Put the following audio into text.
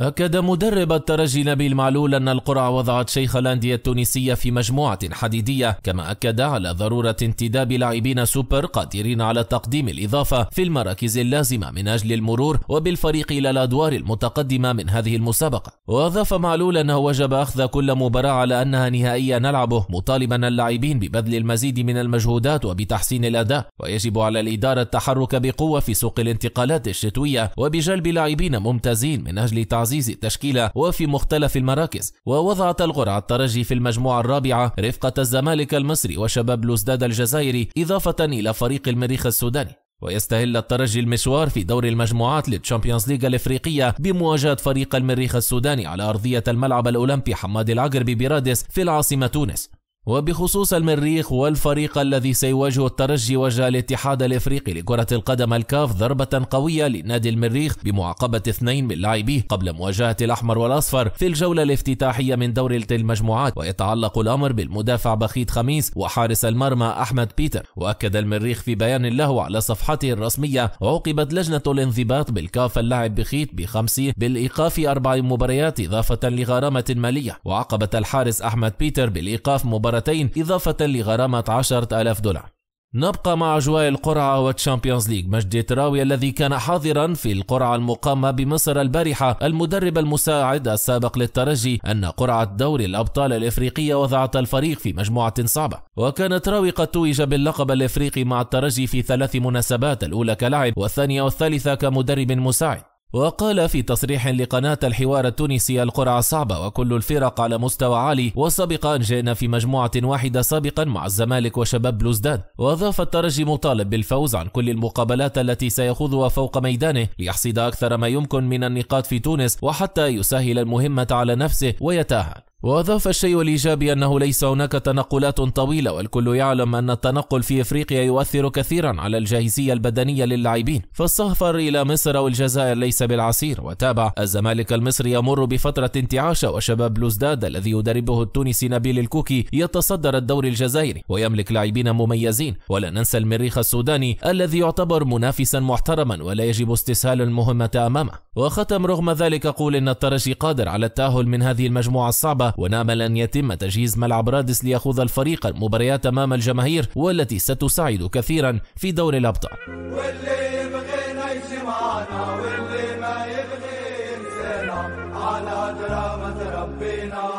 أكد مدرب الترجي نبيل معلول أن القرعة وضعت شيخ الأندية التونسية في مجموعة حديدية كما أكد على ضرورة انتداب لاعبين سوبر قادرين على تقديم الإضافة في المراكز اللازمة من أجل المرور وبالفريق إلى الأدوار المتقدمة من هذه المسابقة وأضاف معلول أنه وجب أخذ كل مباراة على أنها نهائية نلعبه مطالبا اللاعبين ببذل المزيد من المجهودات وبتحسين الأداء ويجب على الإدارة التحرك بقوة في سوق الانتقالات الشتوية وبجلب لاعبين ممتازين من أجل تعزيز عزيز التشكيلة وفي مختلف المراكز ووضعت الغرعة الترجي في المجموعة الرابعة رفقة الزمالك المصري وشباب لوزداد الجزائري إضافة إلى فريق المريخ السوداني ويستهل الترجي المشوار في دور المجموعات للتشامبيونز ليغا الافريقيه بمواجهه فريق المريخ السوداني على ارضيه الملعب الاولمبي حماد العقربي برادس في العاصمه تونس وبخصوص المريخ والفريق الذي سيواجه الترجي وجه الاتحاد الافريقي لكرة القدم الكاف ضربة قوية لنادي المريخ بمعاقبة اثنين من لاعبيه قبل مواجهة الاحمر والاصفر في الجولة الافتتاحية من دوري المجموعات ويتعلق الامر بالمدافع بخيت خميس وحارس المرمى احمد بيتر واكد المريخ في بيان له على صفحته الرسمية عوقبت لجنة الانضباط بالكاف اللاعب بخيت بخمس بالايقاف اربع مباريات اضافة لغرامة مالية وعاقبت الحارس احمد بيتر بالايقاف مباراة مرتين إضافة لغرامة 10000 ألاف دولار نبقى مع أجواء القرعة والتشامبيونز ليج مجدي تراوي الذي كان حاضرا في القرعة المقامة بمصر البارحة المدرب المساعد السابق للترجي أن قرعة دوري الأبطال الإفريقية وضعت الفريق في مجموعة صعبة وكان تراوي قد توج باللقب الإفريقي مع الترجي في ثلاث مناسبات الأولى كلاعب والثانية والثالثة كمدرب مساعد وقال في تصريح لقناة الحوار التونسي القرعة صعبة وكل الفرق على مستوى عالي وسبق أن جئنا في مجموعة واحدة سابقا مع الزمالك وشباب بلوزدان وأضاف الترجي مطالب بالفوز عن كل المقابلات التي سيخوضها فوق ميدانه ليحصد أكثر ما يمكن من النقاط في تونس وحتى يسهل المهمة على نفسه ويتاهل وأضاف الشيء الإيجابي أنه ليس هناك تنقلات طويلة والكل يعلم أن التنقل في إفريقيا يؤثر كثيرا على الجاهزية البدنية للاعبين فالسفر إلى مصر أو الجزائر ليس بالعسير وتابع الزمالك المصري يمر بفترة انتعاشة وشباب بلوزداد الذي يدربه التونسي نبيل الكوكي يتصدر الدوري الجزائري ويملك لاعبين مميزين ولا ننسى المريخ السوداني الذي يعتبر منافسا محترما ولا يجب استسهال المهمة أمامه وختم رغم ذلك قول أن الترجي قادر على التأهل من هذه المجموعة الصعبة ونامل أن يتم تجهيز ملعب رادس ليخوض الفريق المباريات أمام الجماهير والتي ستساعد كثيرا في دور الأبطال واللي على ربنا